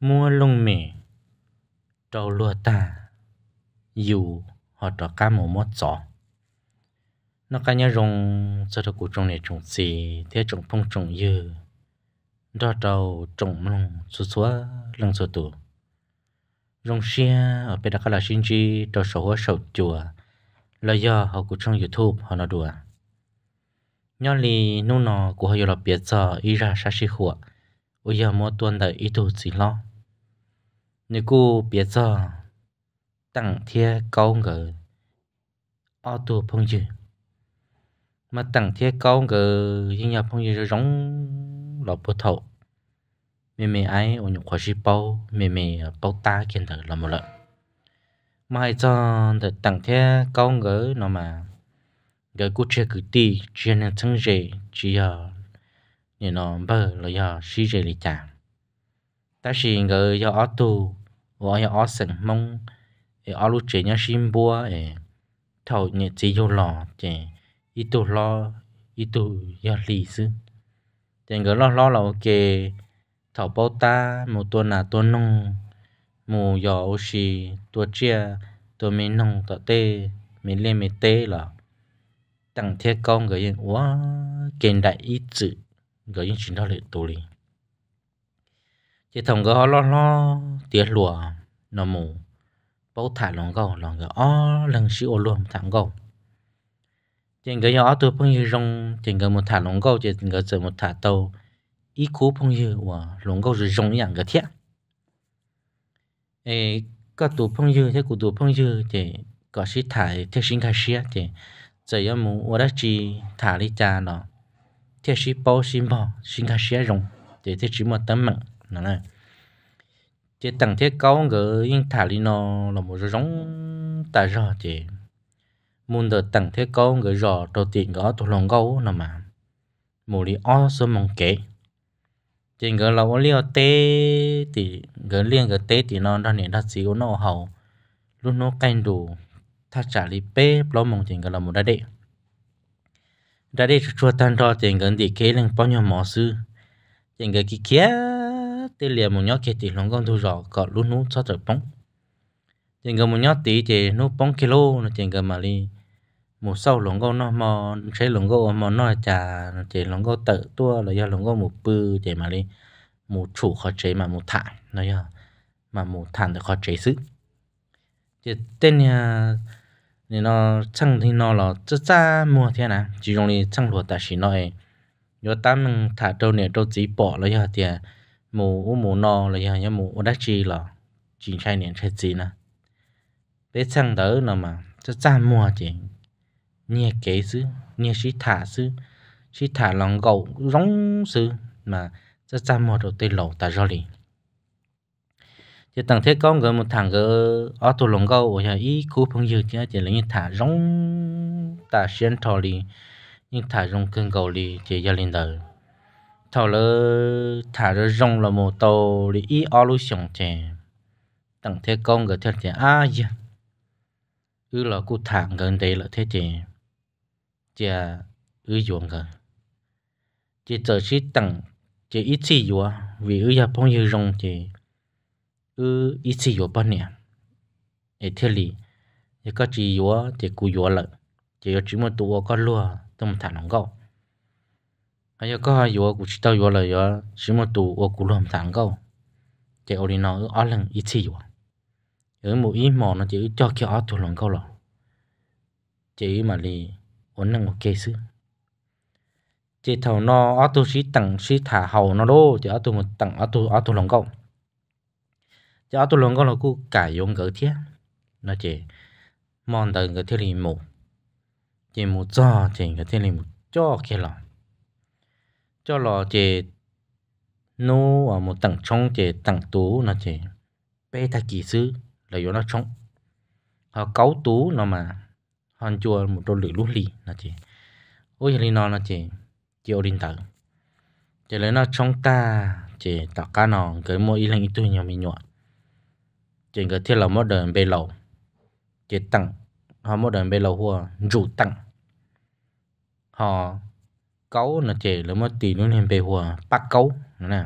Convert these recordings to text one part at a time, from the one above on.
mua lung mì trâu lua ta dù họ trò cá mù mót gió nó cá nhớ rong cho thằng cụ trồng này trồng gì thế trồng phong trồng dư đó trâu trồng lung xua xua lung xua tù rong xia ở bên đó là sinh chi trâu sầu hoa sầu chùa là do họ cụ trong youtube họ nó đùa nhớ lì nô nọ của họ rồi biết giờ ý ra sa si khua ôi giờ mua tuần đời ít đồ gì lo nếu cô biết rõ tặng thiết câu ngờ ô tô phong dư mà tặng thiết câu ngờ nhưng nhà phong dư rong lọ bột thầu mẹ mẹ ai ở nhục khóa sĩ bao mẹ mẹ bao ta kiến thử là một lần mà hãy cho thật tặng thiết câu ngờ nó mà gỡ cú chia cử ti chia nên thân rể chỉ ở nên nó bờ là giờ sĩ rể lý chàng ta chỉ ngờ do ô tô 我要二神梦，诶，阿鲁姐要新波诶，头日只有老姐，一度老一度要历史，但个老老老嘅头包打冇多拿多弄，冇有时多只多咪弄到底咪咧咪底啦，当天公个样哇，见大一子个样全都嚟到哩，只同个老老跌落。nó mù bố thả lòng gầu lòng gầu ó lần xí ô luôn thẳng gầu trên cái nhỏ tôi phong như rong trên cái một thả lòng gầu trên cái giờ một thả tàu ý cú phong như và lòng gầu rồi rong อย่าง cái thiệt ê các tụ phong như thế của tụ phong như thì có sĩ thải thế sinh khai sĩ thì giờ em muốn ở đó chỉ thả đi cha nó thế sĩ bao sinh bao sinh khai sĩ rong thì thế chỉ một tấm mạng nó này chế tầng thiết cao người yên thả lý nó là một giống tà rõ chế muốn được tầng thiết cao người rõ đầu tiên gõ tụ lòng gấu là mà một lý o số mong kế trên người là ô liêu tê thì người liên ngỡ tê thì nó ra nền đặt xíu nó hậu lúc nó canh đủ thắt trả lý bê lâu mong thì người là một đại đệ đại đệ chua tan rõ thì người đi kế lên bao nhiêu mỏ sư trên người kia tê liệt một nhóm kia thì lòng con thu rõ có lúc nút cho trở bóng tiền gần một nhóm tí thì nút bóng kilo là tiền gần mà đi một sau lòng con nó mò sẽ lòng con mò nó chả thì lòng con tự tua là do lòng con một bư thì mà đi một chủ khó chế mà một thả nó do mà một thản được khó chế sức thì tên nhà nên nó chẳng thì nó là rất xa mùa thế nào chỉ dùng đi chẳng lúa ta chỉ nói do ta mình thả trâu này trâu chỉ bỏ lấy hạt thì mù u mù no là giờ nhớ mù u đắc chi là chỉ sai niệm sai gì nè để sang đỡ là mà cho cha mua chỉ nhẹ kế xứ nhẹ sĩ thả xứ sĩ thả lòng gậu rong xứ mà cho cha mua đầu tiên lẩu ta rồi chỉ tầng thế con người một thằng gỡ ở tù lòng gậu ở nhà ý cú phong dư chứ chỉ là như thả rong ta xuyên thò đi nhưng thả rong cơn gậu đi chỉ gia linh đời thảo lơ thả ra rong là một tàu để ý ao lưu sống chè tặng thế công người thế chè à dạ ư là cụ thẳng gần đây là thế chè chè ư dụng gần chè giờ chỉ tặng chè ít gì dụng vì ư giờ bao nhiêu rong chè ư ít gì dụng bao nhiêu ấy thế li thì có chỉ dụng thì cụ dụng lợ chỉ có chỉ một tụ có lúa tôm thả nóng gạo hay có hai vụ của chị tao vụ là vụ chỉ một tù ở cụ làm thằng câu chị ở đây nó ở lần ít chi vụ ở một ít mỏ nó chỉ cho kia ở tù làm câu rồi chị mà lì ổn năng một cây xứ chị thầu nó ở tù sĩ tặng sĩ thả hầu nó đô chị ở tù một tặng ở tù ở tù làm câu chị ở tù làm câu là cụ cải dùng gỡ thiết nó chị mòn tới cái thiết lì mù chị mù cho chị cái thiết lì cho kia lòng cho lò chè nô ở một tầng trong chè tầng tú là chè bé ta kỳ sư là yếu nó trong họ cáu tú nó mà hòn chùa một đôi lưỡi lúa lì là chè ôi lì nó là chè chiều đình tử chè lấy nó trong ta chè tạo cá nò cái mỗi lạnh ít tuổi nhiều mình nhọn chè cái thiết là mất đời bê lầu chè tặng họ mất đời bê lầu hùa rủ tặng họ cấu là trẻ là mất tỷ luôn hèn bề hùa bác cấu nè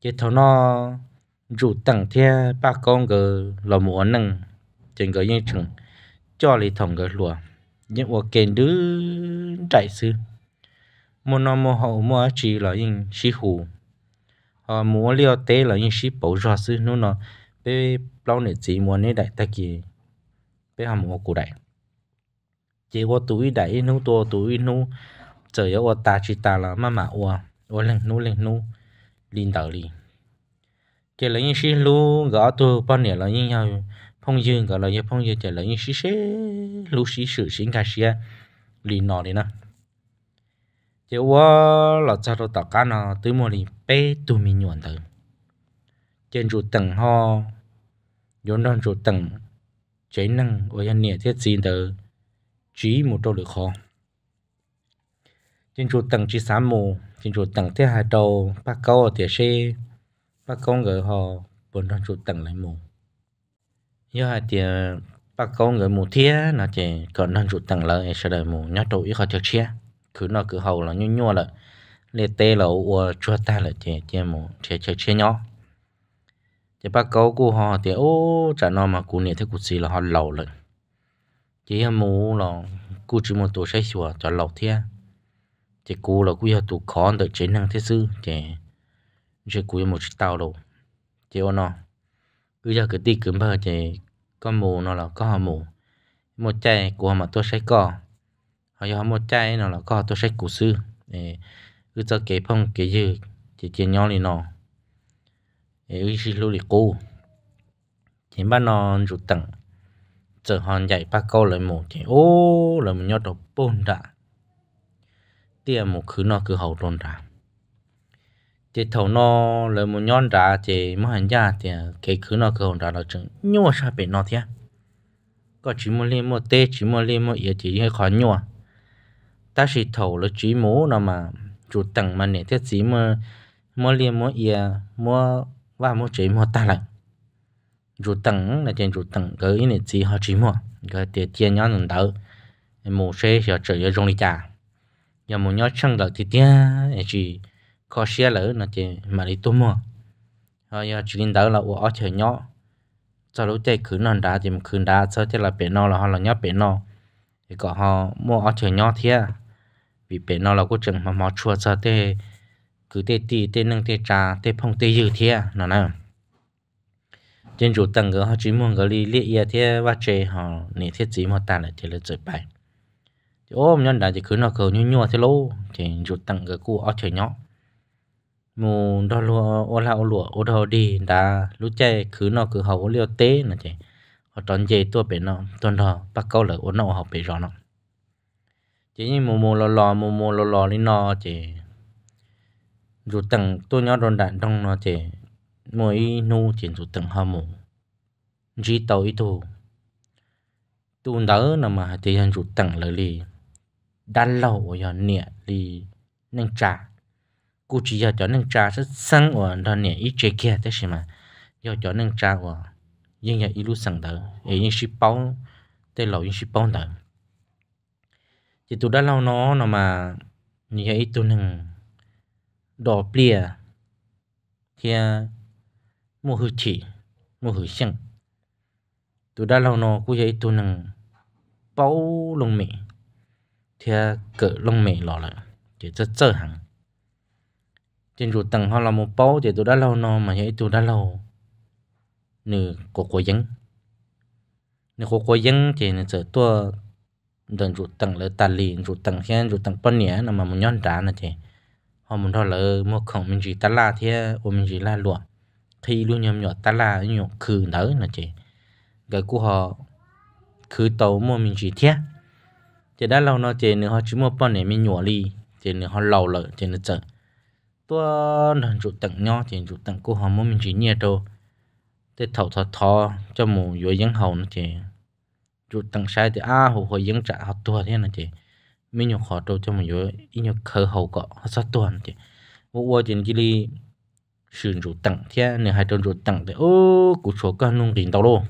chế thấu nó rủ tặng theo bác con gờ lò mùa nâng trên gờ yên trường cho lý thòng gờ lùa những ô kênh đứa trại sư mua nó mua hậu mua chỉ là yên sĩ hù họ mua liều tế là yên sĩ bảo rõ sư nó nó bé lâu nè chỉ mua nè đại ta kì bé hàm mua cụ đại chỉ qua túi đại nó tua túi nó giờ yếu ta chỉ ta là mà mà ô ô lên nu lên nu lên đầu đi chỉ là những xí lu gõ bao nhiêu là những phong dương gọi là phong dương chỉ là những xí xí lu xí sự xí cả xí lên nọ đi nè chỉ ô là cho đồ tao cá nó tới mua đi bé tu mi chủ tầng ho vốn chủ tầng chế năng ở nhà thiết gì từ chỉ một đôi được khó chính chủ tầng chỉ sáng mù chính chủ tầng thế hai đầu bác câu ở tiệt xe bác câu người họ bốn đoàn chủ tầng lại mù như hai tiệt bác câu người mù thế nó chỉ còn đoàn chủ tầng lại sẽ đời mù nhát đầu ít họ tiệt xe cứ nó cứ hầu là nhu nhu lại lê tê là ua chua ta là chè chè mù chè chè chè nhỏ chè bác câu của họ thì ô chả nó mà cụ nè thế cụ gì là họ lầu rồi chỉ mù là cụ chỉ một tổ sách sủa cho lầu thế chỉ cú là cú giờ tụ khó được chế năng thế sư chỉ chỉ cú một chiếc tàu đồ chỉ ôn nó cứ giờ cái đi cứ bơ chỉ có mù nó là có mù một chai của mà tôi sẽ có họ giờ một chai nó là có tôi sẽ cú sư cứ cho cái phong cái gì chỉ chỉ nhau thì nó ấy chỉ lưu đi cú chỉ bắt nó rụt tặng giờ hòn dạy ba câu lại mù chỉ ô là mình nhau đồ bồn đạn tiền một khứ nó cứ hậu tồn ra chỉ thầu nó lấy một nhon ra chỉ mà hành gia thì cái khứ nó cứ hậu ra là chừng nhua sao bị nó thế có chỉ một liên một tê chỉ một liên một yết chỉ hơi khó nhua ta chỉ thầu là chỉ mũ nó mà chủ tầng mà nè thiết chỉ mà mua liên mua yết mua và mua chỉ mua ta lại chủ tầng là trên chủ tầng cái này chỉ họ chỉ mua cái tiền tiền nhau lần đầu một xe sẽ trở về trong đi chả giờ muốn nhớ chăng là thì tiếc chỉ có xe lỡ nó chỉ mà đi tôm mà ờ, rồi giờ chỉ đến đó là ở chờ nhớ cho lúc tây cứ non đá thì cứ đá cho thế là bể no là họ là nhớ bể no thì có họ mua ở chờ nhớ thế vì bể no là có trường mà mò chua cho thế cứ tê tì tê nâng tê trà tê phong tê dư thế nó nè trên chủ tầng cái họ chỉ muốn cái li liệt thế và chơi họ nể thế chỉ mà ta là thì là chơi bài ôm nhân đã chỉ cứ nó cờ nhu nhu thế lâu chỉ rụt tặng cái cụ ở chơi nhỏ mù đo lúa ô la ô lúa ô đồ đi đã lũ trẻ cứ nó cứ hầu liều tế là chỉ họ tròn dây tua bể nó tuần đó bắt câu là ô nó học bể rõ nó chỉ như mù mù lò lò mù mù lò lò đi nó chỉ rụt tặng tôi nhỏ đòn đạn trong nó chỉ mỗi nu chỉ rụt tặng hầm mù chỉ tàu ít thôi tu đỡ nằm mà thì anh rụt tặng lời liền đan lẩu giờ nè đi nâng trà cụ chỉ giờ cho nâng trà rất sang ở đó nè ít chế kia thế gì mà giờ cho nâng trà ở nhưng giờ ít lúc sang đó ấy những ship bao tê lẩu những ship bao đó thì tụi đã lâu nó nó mà như vậy tụi nâng đỏ bìa thì mua hư chỉ mua hư xăng tụi đã lâu nó cũng vậy tụi nâng bao lông mì thế cỡ lông mẹ lọ là chỉ cho chở hàng trên ruột tầng họ là một bao thì tôi đã lâu nó mà vậy tôi đã lâu nửa của cô dân nửa của cô dân thì nó sẽ tua đần ruột tầng là tà lì ruột tầng khen ruột tầng bắn nhé là mà muốn nhon trả là thế họ muốn đó là mua khổng mình chỉ ta la thế ô mình chỉ la lụa khi luôn nhom nhỏ ta la nhọ khử nở là thế cái của họ khử tàu mua mình chỉ thế chỉ đã lâu nó chỉ nữa họ chỉ mua bọn này mới nhỏ đi chỉ nữa họ lâu rồi chỉ nữa chờ tôi lần chụp tặng nhau chỉ chụp tặng cô họ muốn mình chỉ nhẹ thôi. để thầu thọ thọ cho mù vô dân hầu nó chỉ chụp tặng sai thì à hồ hồ dân trả họ tua thế này chỉ mình nhục họ đâu cho mù vô ít nhục khờ hầu cọ họ sát tuần chỉ vụ vô chỉ chỉ đi sử dụng tặng thế nữa hai trong chụp tặng thì ô cụ số con nông tiền tao luôn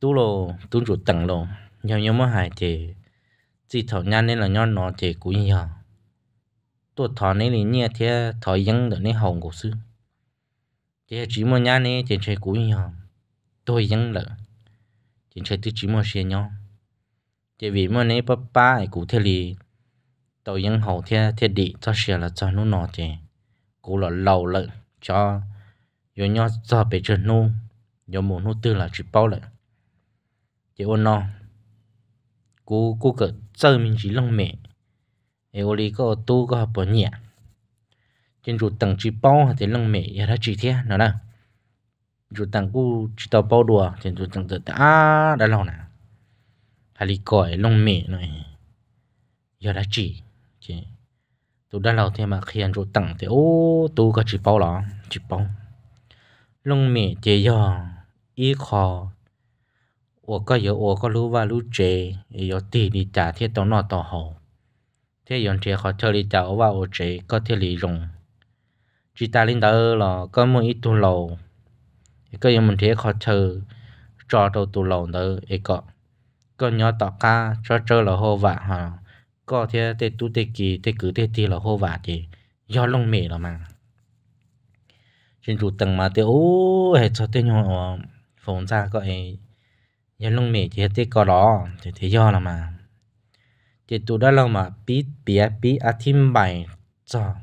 tu lô tu chụp tặng luôn nhau nhau mới hại thì chỉ thọ nhan nên là nhau nó thì cũng nhiều tôi thọ nên là nhẹ thế thọ dân được nên hồng cổ sư chỉ chỉ mà nhan nên chỉ chơi cũng nhiều tôi dân lợ chỉ chơi tôi chỉ mà xe nhau chỉ vì mà nên bắp ba ấy cũng thế thì tôi dân hậu thế thế đi cho xe là cho nó nó thì cũng là lâu lợ cho rồi nhau cho bây giờ nô rồi một nô tư là chỉ bao lợ chỉ ôn nó cô cô cái chơi mình chỉ lòng mẹ ấy ô lý có tu có học bỏ nhẹ trên chủ tầng chỉ bao thì lòng mẹ giờ đã chỉ thế nào đâu chủ tầng cô chỉ tao bao đùa trên chỗ tầng tự ta à, đã lòng nè hay lý còi lòng mẹ này giờ đã chỉ chứ tôi đã lâu thì mà khi anh chủ tầng thì ô tu có chỉ bao lọ chỉ bao lòng mẹ thì giờ ý khó 我个有我个路哇路窄，有地里家天都那都好，天用天好这里家哇我窄，个天里用，只打领导了，个么一堵楼，一个有门天好车，找到堵楼的一个，个鸟打 cá 找找了好哇哈，个天得堵得几得几得地了好哇的，要弄没了嘛。trên trụ tầng mà tiêu hết cho tiêu nhau phồng ra gọi giờ lúc mẹ chỉ thấy có đó thì thấy do là mà chỉ tụ đó là mà biết biết biết à thêm bài cho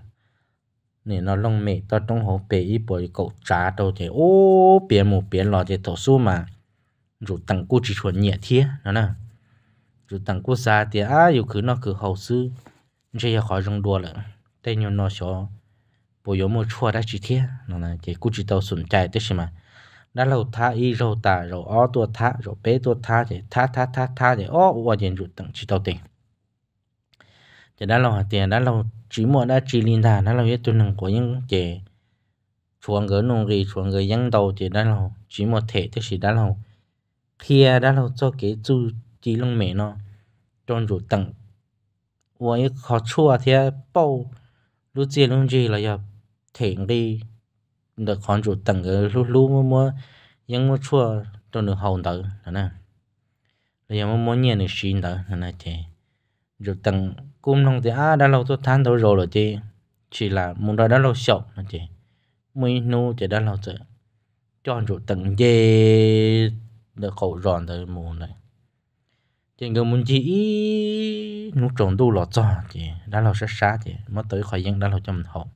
nên nó lông mẹ tao trong hồ bể ít bởi cậu trả đâu thì ô bể một bể lò thì tổ số mà rồi tặng cô chỉ chuẩn nhẹ thế đó nè rồi tặng cô xa thì á dù cứ nó cứ hậu sư chơi khỏi rong đua lại tay nhau nó cho bộ yếu một chua đã chỉ thế nó là chỉ cô chỉ tàu sủng chạy tới mà rồi rồi rồi ta, 那老他一肉大肉二多他肉白多他的他他他他的哦，我人就等知道的。thì đã là tiền đã là chỉ mua đã chỉ linh đà đã là biết tuần của những cái chuồng gỡ nông gì chuồng gỡ dân đầu thì đã là chỉ mua thể thì chỉ đã là kia đã là cho cái chu chỉ lông mẹ nó trong rủ tặng 我一考出啊，天报，如今弄起了要挺的。được con chủ tầng cái lu lu mua mua nhưng mà chua cho được hậu tử là nè rồi mà muốn nhìn được xin tử là nè chị chủ tầng cũng nông thì à đã lâu tôi than tôi rồi rồi chị chỉ là muốn ra đã lâu sầu nè chị mới nu chị đã lâu rồi cho chủ tầng dê được khẩu giòn tới mùa này chị người muốn chỉ nu trồng đu lọt cho chị đã lâu sát sát chị mới tới khỏi dân đã lâu cho mình hậu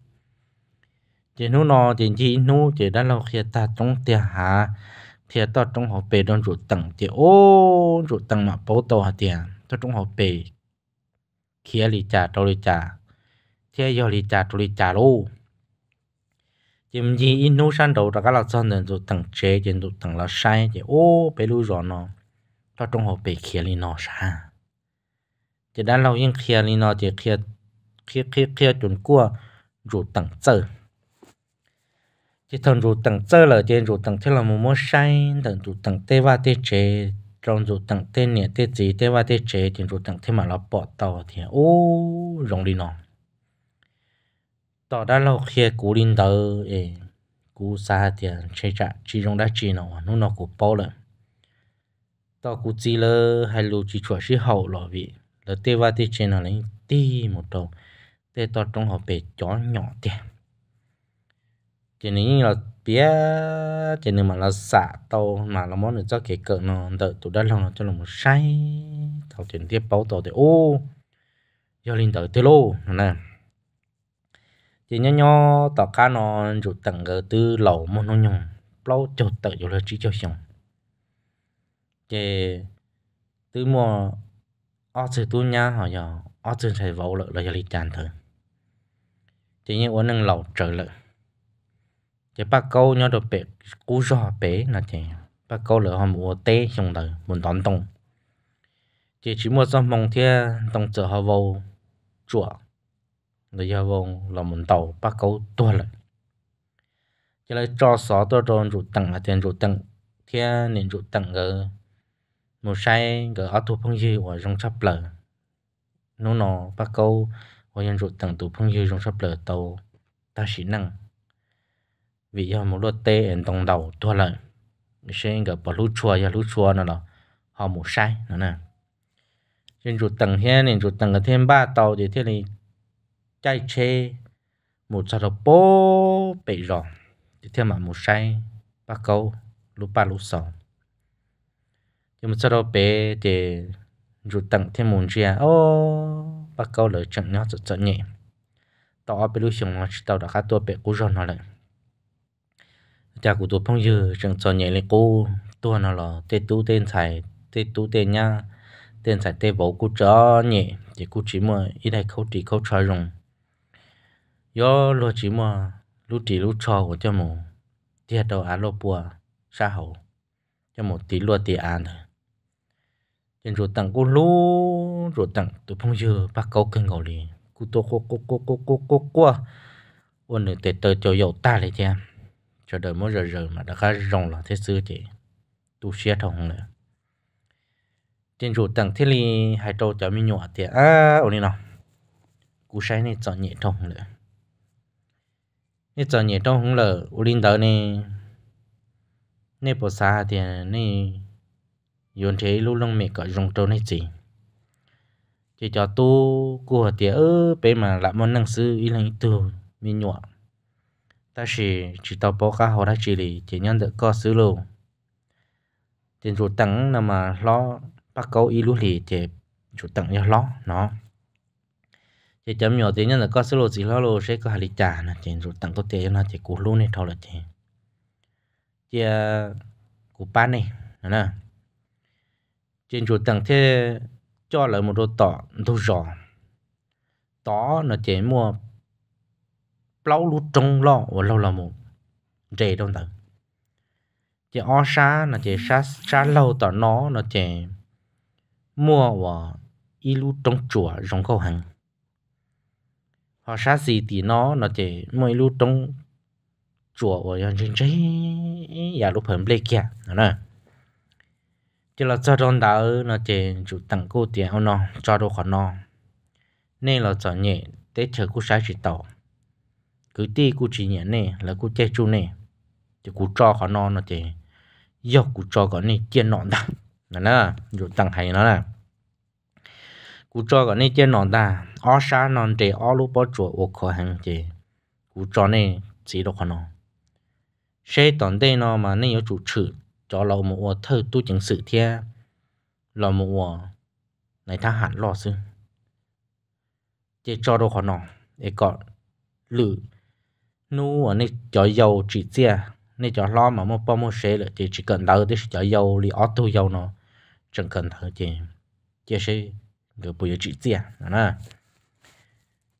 chỉ nu nó chỉ chỉ nu chỉ đã lâu khi ta trong tiền hà, thì ta trong học bề đơn rụt tầng thì ô rụt tầng mà bố tàu hà tiền ta trong học bề khi lì trà tàu lì trà thì giờ lì trà tàu lì trà luôn chỉ mình chỉ nu san đầu ra cái là san đơn rụt tầng chế chỉ rụt tầng là sai chỉ ô bề lưu rõ nó ta trong học bề khi lì nó sa chỉ đã lâu yên khi lì nó chỉ khi khi khi kia chuẩn cua rụt tầng chơi chỉ thằng rủ tặng tơ là trên rủ tặng thế là một món say thằng rủ tặng tê ba tê chế trong rủ tặng tê nè tê gì tê ba tê chế thì rủ tặng thế mà nó bỏ tàu thì ô rồng đi nọ tàu đã lâu khi cú linh tờ ê cú xa thì chơi chạ chỉ rồng đã chỉ nọ nó nó cú bao lần tàu cú chỉ lơ hay lù chỉ chuẩn sĩ hậu lọ vị là tê ba tê chế nào lấy tê một đầu tê tao trong họ về chó nhỏ tiền chỉ nếu là bia chỉ nếu mà là xả tàu mà là món được cho kể cỡ nó đợi tụi đất lòng nó cho là một say tàu chuyển tiếp bao tàu thì ô do linh đợi tới lô nè chỉ nhỏ nhỏ tàu cá nó rụt tầng ở từ lầu một nó nhồng lâu chột tự rồi là chỉ cho xong chỉ từ mùa ở từ tu nha họ giờ ở từ thầy vào lợi là giờ đi tràn thôi chỉ như uống nâng lầu trời lợi chỉ ba câu nhau được bé cú giò bé là chỉ ba câu lỡ hòm mùa tê trong đời muốn đón tông chỉ chỉ mua xong mong thiên tông chờ họ vô chùa người giờ vô là muốn tàu ba câu tua lại chỉ lại cho xó tôi rồi rủ tặng là tiền rủ tặng thia nên rủ tặng ở một sai ở ở tu phong dư ở trong sắp lờ nó nó ba câu ở nhân rủ tặng tu phong dư trong sắp lờ tàu ta sĩ năng vì họ một lô tê ở tông đầu thua lại sẽ gặp bảo lũ chua và lũ chua nó là họ một sai nữa nè nên ruột tầng hiện nên ruột tầng ở thêm ba tàu thì thế này chạy chê một sao đầu bố bị rò thì thêm mà một sai ba câu lũ ba lũ sáu thì một sao đầu bé thì ruột tầng thêm một chia ô ba câu lời chẳng nhớ rất rất nhẹ tỏ bé lũ xuống nó chỉ tàu đã khá tua bé cú rò nó lại cha của tôi phong dư chẳng cho nhảy lên cô tôi nó là tê tú tên thải tê tú tên nha tên thải tê bố cô chó nhỉ thì cô chỉ mà ít đây khâu chỉ khâu chơi rồng do lo chỉ mà lúc chỉ lúc cho của cho mù tiệt đầu á lo bùa sa hậu cho một tí lo tí ăn thôi nên rồi tặng cô lu rồi tặng tôi phong dư bắt câu kênh ngồi liền cô tôi cô cô cô cô cô cô cô ôn được tê tơ cho dầu ta lại chứ cho đời mỗi giờ giờ mà đã khá rộng là thế xưa chị tu xe thông này trên chủ tầng thiết lý hai trâu cho mình nhỏ thì à ổn đi nào cú xe này cho nhẹ thông nữa nè chọn nhẹ thông không lờ ổn đi tới Này nè bộ xa thì nè yồn thế lúc lông mẹ có rong trâu này chị chỉ cho tu cua thì ơ bé mà lại món năng sư ý là ý tưởng mình nhọn ta chỉ chỉ tao bỏ cả họ đã chỉ lì chỉ nhân được có xứ lô, tiền chủ tặng là mà lo bắt câu y lúc lì chỉ chủ tặng cho lo nó chỉ chấm nhỏ tiền nhân được có xứ lô, chỉ lo luôn sẽ có hạt lì trả là tiền chủ tặng có tiền nó chỉ cú luôn này thôi là chỉ chỉ à, cú bán này nè tiền chủ tặng thế cho lại một đôi tỏ đôi giò tỏ nó chỉ mua lâu lúc trông lo và lâu là một rể đâu tận chị o xa là chị xa xa lâu tỏ nó là chị mua và y lúc trông chùa rong câu hàng họ xa gì thì nó là chị mua lúc trông chùa và dân chính trí và lúc hầm lê kia nè chỉ là cho đơn đã là chị chủ tặng cô tiền nó cho đồ khó nó nên là cho nhẹ tế chờ cô sai chỉ tàu cứ ti cụ chỉ nhận nè là cụ che chú nè thì cụ cho họ non nó thì do cụ cho có nè chia nọn ta là nè, dù tăng hay nó nè, cụ cho có nè chia nọn ta ó sa nọn thì ó lúc bỏ chuột ô khó hàng thì cụ cho nè chỉ đâu khó nó xe toàn đây nó mà nè có chủ chữ cho lâu một thơ tu chứng sự thế lâu một này ta hẳn lo sư chỉ cho được khó nó để có lử nu ở à, nơi chợ dầu chỉ chia nơi chợ lo mà mua bao mua xe là chỉ chỉ cần đầu thì chợ dầu li ở tu dầu nó chẳng cần thở chỉ chỉ xe người bây chỉ chia nè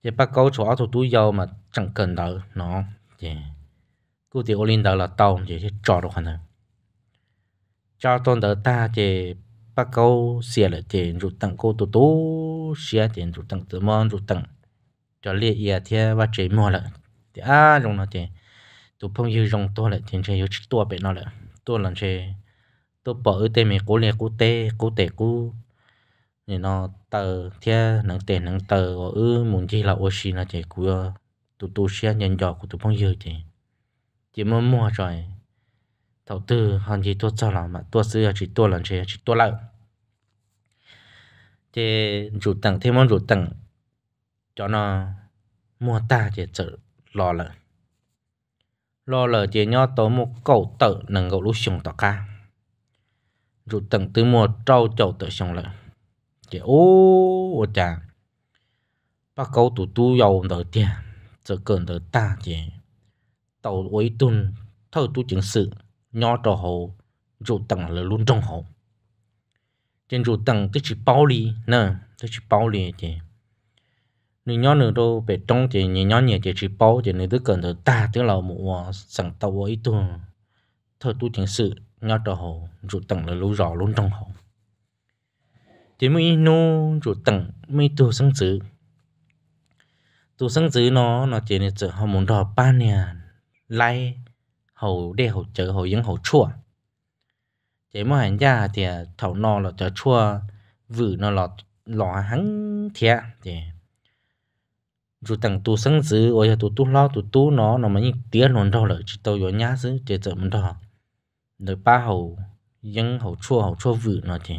chỉ bắt câu chỗ ở tu tu dầu mà chẳng cần đỡ nó chỉ cứ thì linh đầu là tàu chỉ cho được hơn cho tôn đỡ ta chỉ bắt câu xe là chỉ rút tặng cô tu tu xe chỉ rút tặng tự mong rút tặng cho liệt à ia thế và chỉ mua lại thì à rong nó thì tụ phong yêu rong to lại thì chơi chỉ to bé nó lại to lần chơi to bỏ ở tê mình cố liền cố tê cố tê cố thì nó tờ thia nắng tê nắng tờ ở ư muốn chi là ô xí nó chơi cứ tụ tụ xe nhân dọ của tụ phong yêu thì chỉ mua mua rồi đầu tư hàng gì tôi cho là mà chỉ tôi lần chơi chỉ tôi lại thì rủ tặng thêm món rủ tặng cho nó mua ta để chở lo lợ lo lợ chỉ nhau tố một cầu tự nâng gấu lúc sùng tỏ ca rụt tầng tư mùa trâu chậu tự sùng lợ chỉ ô ô chà ba câu tụ tu giàu đỡ tiền giờ cần đỡ ta chỉ tàu ấy tuần thâu tu chứng sự nhau trò hồ rụt tầng là luôn trong hồ trên rụt tầng tức chỉ bao lì nè tức chỉ bao lì chỉ nên nhớ nữa đâu về trong thì nhìn nhớ nhẹ chỉ chỉ bao thì nên tức cần tới ta tiếng là một sẵn tàu ấy tuần thôi tu chính sự nhớ cho họ rụt tầng là lũ rõ luôn trong họ thì mới nô rụt tầng mới tu sáng sự tu sáng sự nó nó chỉ nên chờ họ muốn đò ba năm, lại hầu đe hầu chờ hầu dân hầu chua chỉ mà hành gia thì thầu nó là chờ chua vử nó là lọ hắn thiệt thì dù tặng tu sáng dữ ôi tu tu lo tu tu nó nó mới tiếng nôn đâu rồi chỉ tao gió nhá dữ chế chậm mình đó đời ba hầu dân hậu chua hậu chua vự nó thì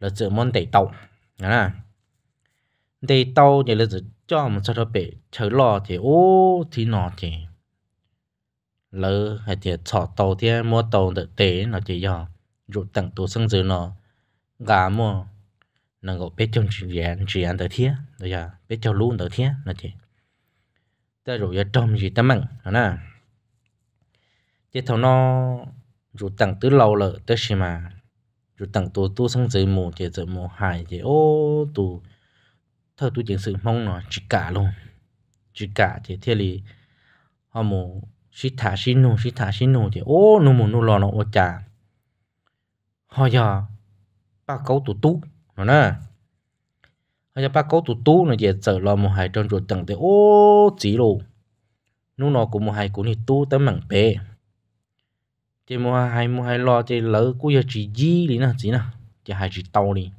là chợ món tẩy tàu đó là tẩy tàu thì là chỉ cho một sao bể chờ lo thì ô thì nó thì lỡ hay thì chọ tàu thì mua tàu được tế nó chỉ do dù tặng tu sáng dữ nó gà mua nàng gọi biết trong chuyện chuyện tới thế rồi giờ biết cho luôn tới thế là chị ta rồi giờ trong gì ta mặn đó nè chế thầu nó rồi tặng tứ lâu lợ tới xí mà rồi tặng tu tu sang dưới mù chế dưới mù hài chế ô tu thơ tu chiến sự mong nó chỉ cả luôn chỉ cả thì thế li họ mù xí thả xí nô xí thả xí nô thì ô nô mù nô lò nó ô chả họ giờ ba cấu tu tu nè hay là ba câu tụ tú này giờ sợ lo một hai tròn ruột tầng thế ô chỉ lù nu nó cũng một hai cũng thì tu tới mảng bề chỉ một hai một hai lo chỉ lỡ cũng giờ chỉ gì đi nè chỉ nè chỉ hai chỉ tàu đi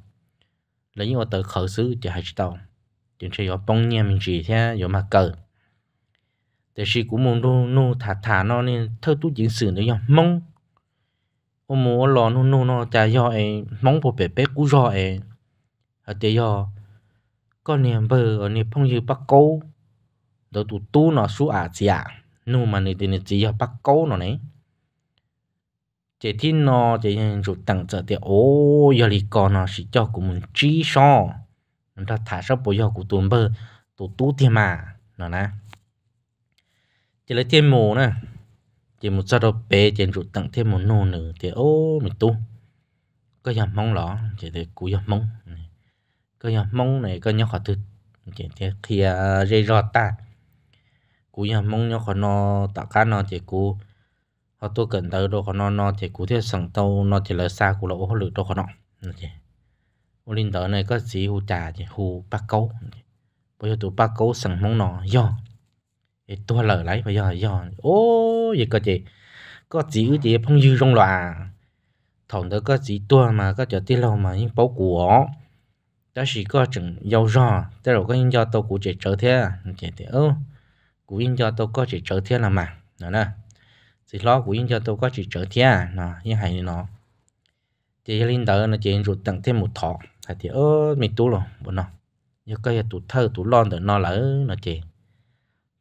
lấy những tờ khởi xứ chỉ hai chỉ tàu chuyện chơi bông nhà mình chỉ thế giờ mà cờ để chỉ cũng muốn nô nu thả thả nó nên thơ tu chính sử nó nhau mong ông muốn lo nô nô nó chả do ấy mong bộ bể bếp cũng do ấy à thế giờ con niệm bờ ở niệm phong như bắc câu đó tụ tu nó su à chị à nu mà niệm niệm chỉ ở bắc câu nó này chỉ thiên nó chỉ nhận chủ tặng trợ thì ô giờ lì con nó chỉ cho của mình chi so nó ta thả ra bộ giờ của tuần bờ tụ tu thêm mà nó nè chỉ lấy thêm mồ nè chỉ một sao đâu bé chỉ chủ tặng thêm một nô nữa thì ô mình tu có giờ mong lỏ chỉ để cú giờ mong này có nhà mong này có nhà khó thực chỉ thế khi dây à, rót ta cú nhà mong nhà khó nó tạ cá nó chỉ cú họ tôi cần tới đâu khó nó nó chỉ cú thế sẵn tàu nó chỉ là xa cú lỗ họ lựa đồ khó nó chỉ ô linh đó này có gì hù trà chỉ hù ba câu bây giờ tụi ba câu sẵn mong nó do thì tôi lỡ lấy bây giờ do ô vậy có gì có gì cái phong dư rong loà thằng đó có gì tôi mà có cho tiết lâu mà những báu của cho chỉ có chừng giàu rõ thế rồi có những do tôi cũng chỉ trở thế chỉ thế ô cũng những do có chỉ trở thế là mà nữa nè thì lo cũng những có chỉ trở thế nó như hay nó thì linh đỡ nó chỉ rụt tặng thêm một thọ thì ô mình tú rồi bọn nó như cái tụ thơ tụ được nó lỡ nó chỉ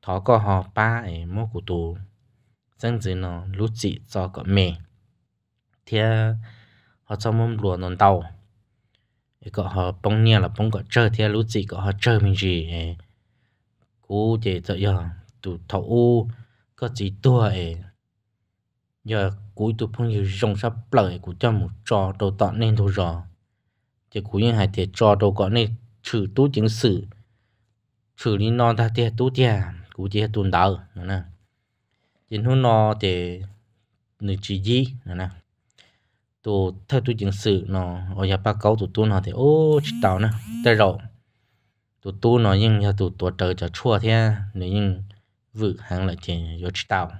thọ có họ ba mua của tụ dân gì nó lút dị cho cả mẹ thì họ cho mông lúa non tàu thì có họ bông nha là bông có chơi thì lúc gì có họ chơi mình gì cú thì tự do tụ thầu u có gì tua ấy giờ cú tụ phong như rong sắp lợi của cho một trò đồ tạo nên đồ rò thì cú như hai thì trò đồ có nên trừ tú chứng sự trừ đi non ta thì tú thì cú chỉ tuần đạo nè chỉ hôm nọ thì người chỉ gì nè tổ theo tôi chứng sự nó ở nhà ba câu tụi tôi nó thì ô chỉ tao nè tới rồi tụi tôi nó nhưng nhà tụi tôi trời cho chua thế nên nhưng vự hàng lại thì do chỉ tao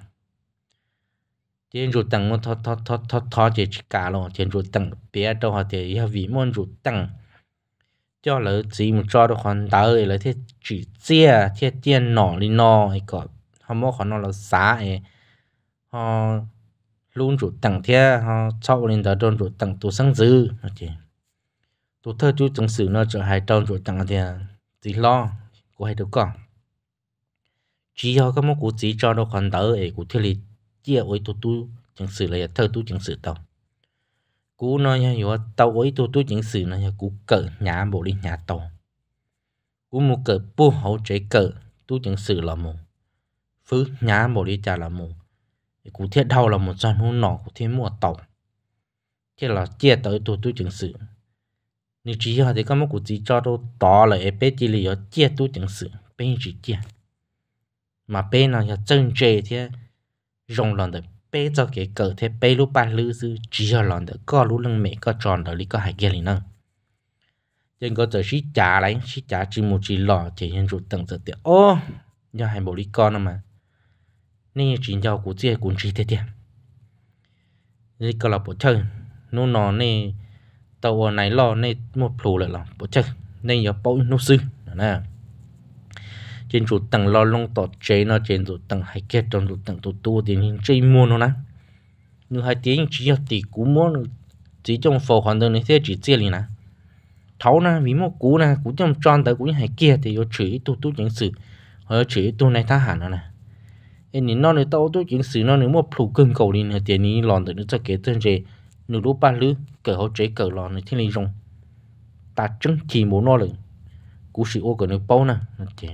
tiền rút tăng một thọ thọ thọ thọ thọ chỉ chỉ cả lo tiền rút tăng bé đâu họ thì nhà vị môn rút tăng cho lỡ chỉ một cho được khoản tới lỡ thế chỉ chia thế tiền nọ đi nọ ấy có họ mua khoản nó là giá ấy họ luôn chủ tặng thế ờ, họ sau lên đó đôn chủ tặng tu sáng dư nó chỉ tu thơ chú trong sử nó trở hai đôn chủ tặng thì chỉ lo của hai đứa con chỉ họ có một cụ chỉ cho nó còn đỡ ấy cụ thiết lý chia với tu tu trong sử là thơ tu trong sử tàu cú nói nha yo tàu ấy tu tu chính sử nó nha cú cỡ nhà bộ đi nhà tàu cú một cỡ bu hậu chế cỡ tu chính sử là một phứ nhà bộ đi trả là một cụ thiết đầu là một trong hôn nọ của thiên mùa tổng thế là chia tới tụ tụ chứng sự nếu chỉ họ thì các mức cụ chỉ cho tôi to là ép chỉ lý do chia tụ chứng sự bên chỉ chia mà bên là chân chế thì rộng lòng được bên cho cái cờ thế bé lúc ba lư dư chỉ ở lòng được có lúc lưng mẹ có tròn đó lý có hai kia lý năng nhưng có giờ xí trả lại xí trả chỉ một chỉ lò chỉ hiện rụt tầng giờ tiệt ô nhờ hai bộ lý con mà nên chỉ nhau của chia cũng chỉ thế tiền nên câu là bộ chơi nó nó nên tàu này lo nên một phù lại lòng bộ chơi nên giờ bỗng nút sư nè trên chủ tầng lo long tọt chế nó trên chủ tầng hai kết trong chủ tầng tụ tu thì nhìn chơi mua nó nè nhưng hai tiếng chỉ là tỷ cú mua chỉ trong phổ hoàn đơn này thế chỉ chia liền nè thấu nè vì một cú nè cú trong tròn tới cú như hai kia thì có chửi tu tu những sự hoặc chửi tu này tha hẳn nó nè em nhìn nó nữa tao tôi chính sử nó nữa một phụ cưng cầu đi nữa tiền này lòn tới nữa cho kế tên gì nửa lúc ba lứa cỡ hỗ chế cỡ lòn nữa thiên lý rồng ta chứng chỉ muốn nó lừng cú sĩ ô cỡ nữa bao nè chị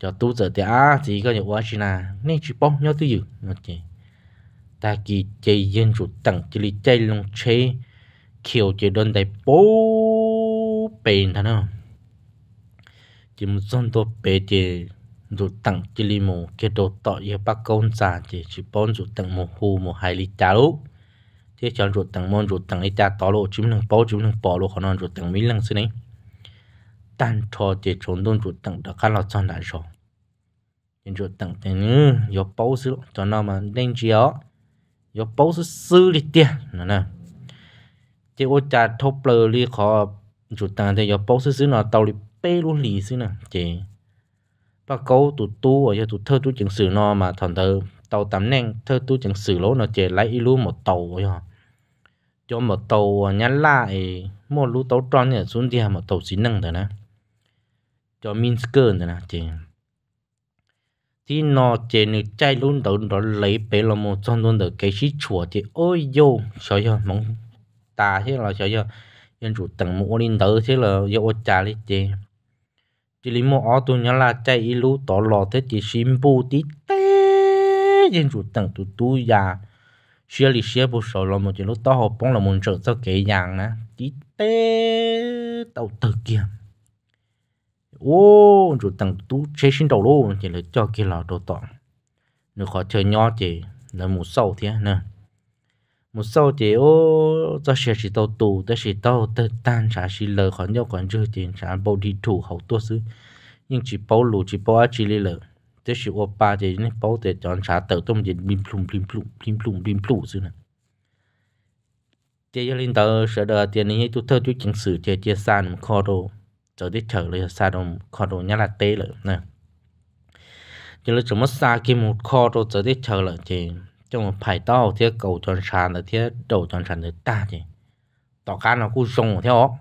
cho tu giờ thì à thì có nhiều quá chị nà nên chỉ bao nhau tư dự chị ta kỳ chơi dân chủ tặng chỉ lý chơi lòng chế kiểu chơi đơn đại bố bền thằng nào chỉ một dân tổ bề chơi dù tặng chỉ li mù kia đồ tọ ye bác công già chỉ chỉ bon dù tặng mù hù mù hai li cha lú thế chọn dù tặng môn dù tặng li cha tỏ lộ chúng năng bó chúng năng bỏ lộ khó non dù tặng mỹ lăng xin ấy tan cho chỉ trốn đôn dù tặng đã khá lọt chọn đại rồi nhưng dù tặng tên nữ yo bó sư cho nó mà nên chỉ ó yo bó sư sư li tia nè nè chỉ ô cha thô plơ li khó dù tặng thì yo bó sư sư nó tàu li bê luôn li xin nè chỉ bắt câu tụ tu ở cho tụ thơ tu chứng sử nó mà thằng thơ tàu tắm neng thơ tu chứng sử lỗ nó chế lấy ilu một tàu rồi cho một tàu à, nhắn lại một lũ tàu tròn nhỉ xuống đi một tàu xí năng rồi nè cho Minsk rồi nè chị thì nó chế nữ chạy luôn đầu đó lấy bể là một trong luôn được cái xí chùa thì ôi vô sợ giờ mong ta thế là sợ giờ nhân chủ tầng mua lên tới thế là vô trả lên chị chỉ lý một ô tô nhớ là chạy ilu tỏ lò thế chỉ xin bù tí tê trên chủ tầng tụ tu già xia lì xia bù sầu là một chỉ lúc to hộp bóng là muốn trợ cho kỹ dạng nè tí tê tàu tự kiềm ô chủ tầng tu chế xin đầu luôn chỉ là cho kia là đồ tỏ nếu khó chơi nho chỉ là một sầu thế nè một sau thì ô cho xe chỉ tàu tù tới chỉ tàu tới tan trả chỉ lờ khỏi nhau còn chưa tiền trả bao đi thủ hậu tua xứ nhưng chỉ bao lù chỉ bao chỉ lì lờ tới chỉ ô ba thì nên bao để chọn trả tàu tôm điện bim plum bim plum bim plum bim plum xứ này chế linh tờ sợ đờ tiền này tôi thơ chú chứng sử chế chế san kho đồ cho đi thở lấy sa đồng kho đồ nhà là tê lợ nè chế lúc chúng mất xa kia một kho đồ cho đi thở lợ thì trong phải tao thiết cầu toàn sản, là thế đầu toàn sản được ta thì tao cá nó cũng rồng theo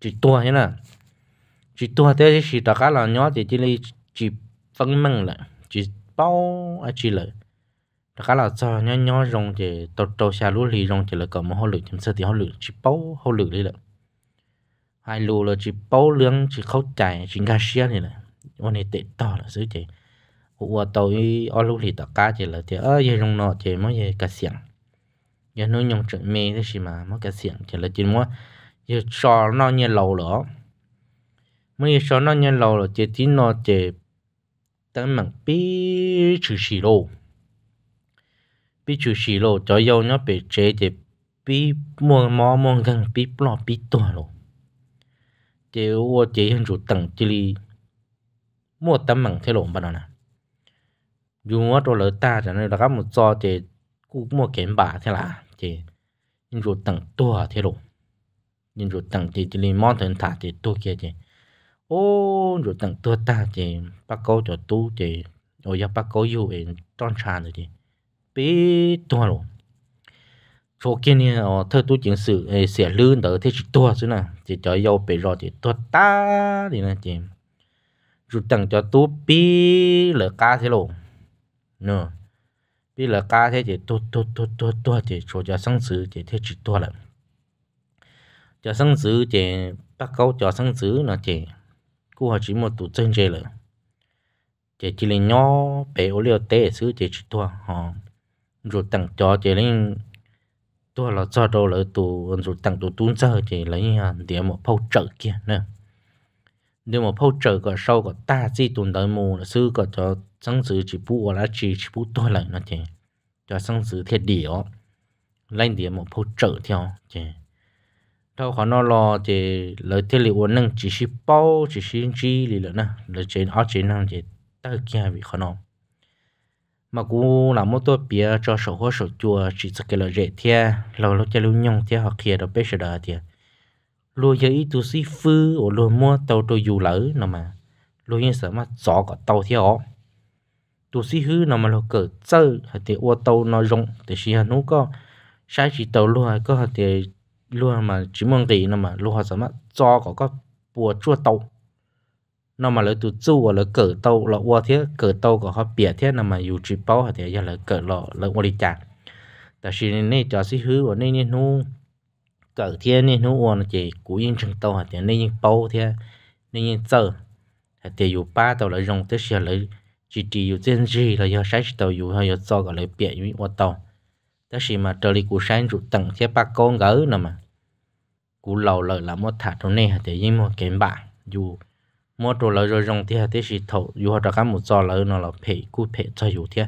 chỉ tua thế là chỉ tua thế chỉ tao cá là nhỏ thì chỉ lấy chỉ phân măng lại chỉ bao à chỉ lại tao cá là cho nhỏ nhỏ rồng thì tao tao xà lúa lì rồng thì là cầm một hồ lửa thêm sơ thì hồ lửa chỉ bao hồ lửa đi lại hai lù là chỉ bao lương chỉ khâu chạy chỉ ga xia này là con này tệ to là dữ thế của tôi ở lúc thì tất cả chỉ là thì ở dưới trong nọ thì mới về cả xiềng giờ nó nhung chuyện mê thế gì mà mới cả xiềng chỉ là chỉ mua giờ sò nó như lâu lỡ mới sò nó như lâu lỡ chỉ tí nó chỉ tấm mạng bí chữ xì lô bị chữ xì lô cho yêu nó bị chế thì bị mua mua mò gần bị lo bị to rồi, chỉ ô chỉ hình chủ tầng chỉ mua tấm mạng thế lộn bao nào dùng ở chỗ lỡ ta cho nên là các một do thì cũng mua kém bả thế là thì nhưng rồi tặng tua thế rồi nhưng rồi tặng thì chỉ lên món thần thả thì tua kia thì ô rồi tặng tua ta thì bác câu cho tu thì rồi giờ bác câu yêu em tròn tràn rồi thì bé tua rồi chỗ kia nè ở ờ, thơ tu chính sự sẽ lươn tới thế tua chứ nè thì cho yêu bé rồi thì tua ta thì nè thì rồi tặng cho tu bé lỡ ca thế rồi no bây là cá thế chỉ tua tua tua tua tua thì cho cho sáng sứ thì thế chỉ tua là cho sáng sứ chỉ bắt câu cho sáng sứ là chỉ cú họ chỉ một tụ chân chơi là chỉ chỉ là nhỏ bé ô liu tê sứ chỉ chỉ tua họ rồi tặng cho thì lên tua là cho đâu là tụ rồi tặng tụ tuôn sơ thì lấy hàng tiền một phao trợ kia nè nếu mà phô trợ cái sau cái ta chỉ tồn tại mù là sư cái cho sáng sứ chỉ phụ là chỉ chỉ bu tôi lại nó chứ cho sáng sứ thiệt điều lên điểm một phô trợ theo chứ đâu khó nó lo thì lời thiết liệu nâng chỉ chỉ bao chỉ chỉ chi lì lợn nè lời trên ở trên năng thì ta kia bị khó nó mà cú là một tổ bia cho sổ hoa sổ chùa chỉ sẽ cái lời dễ thia lâu lâu chơi lưu nhung thia hoặc kia đó bây giờ đó thia lo giờ ít tu sĩ phư ở lo mua tàu tôi dù lỡ nó mà lo như sợ mà gió cả tàu theo tu sĩ hư nó mà lo cỡ chơi hay thì ô tàu nó rộng thì chỉ là nó có sai chỉ tàu lo hay có hay thì lo mà chỉ mong tỷ nó mà lo sợ mà gió có có bùa chua tàu nó mà lỡ tu chu ở lỡ cỡ tàu là ô thế cỡ tàu có họ bịa thế nó mà dù chỉ bao hay thì giờ lỡ cỡ lọ lỡ ô đi chặt แต่สิ่งนี้จะสิหือว่านี่นี่นู่ cỡ thiên nên nó uống chỉ cú yên chừng tàu hạt tiền nên yên bao thế nên yên giờ hạt tiền yêu ba tàu lại rong tới xe lại chỉ chỉ yêu trên gì là yêu sai tàu yêu hay yêu cho gọi lại bịa yêu ô tàu tới khi mà trời cú sáng rụt tầng thế ba con gỡ nữa mà cú lầu lợi là một thả trong này hạt tiền yên một kém bạc dù mua đồ lợi rồi rong thế hạt tiền chỉ thầu dù họ đã cắm một giò lợi nó là phải cú phải cho dù thế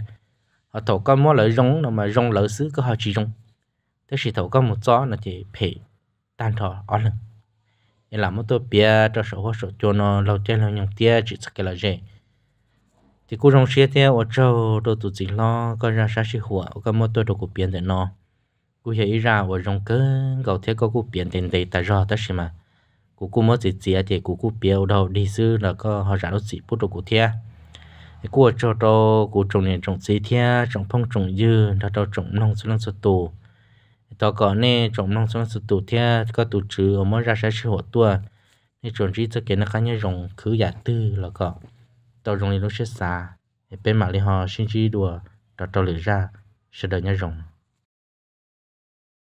họ thầu có mua lợi rong nó mà rong lợi xứ có họ chỉ rong thế thì thầu có một gió là chỉ phải tan thọ ở lần nên là một tôi bia cho sổ hồ sổ cho nó lâu trên lâu nhung tia chỉ sắc là gì thì cô trong xe theo ở châu tôi tụt gì lo có ra sa sĩ hùa có một tôi đồ cụ biến để nó cô thấy ra ở trong cơ gạo thế có cụ biến tiền đầy ta rõ tất mà cô cô mất gì gì thì cô cô biểu đầu đi sư là có họ giả lúc gì bút đồ cụ thea thì cô ở châu tôi cô trồng nền trồng gì thea trồng phong trồng dư là trồng nông xuống lăng tù tao có nè trồng nông sản sự tụt theo có tụt trừ ở mỗi ra sẽ sự hộ tua à. nên trồng chỉ cho cái nó khá nhiều rồng cứ giả tư là có tao rồng thì nó sẽ xa bên mặt thì họ xin chỉ đùa tao tao lựa ra sẽ đợi nhau rồng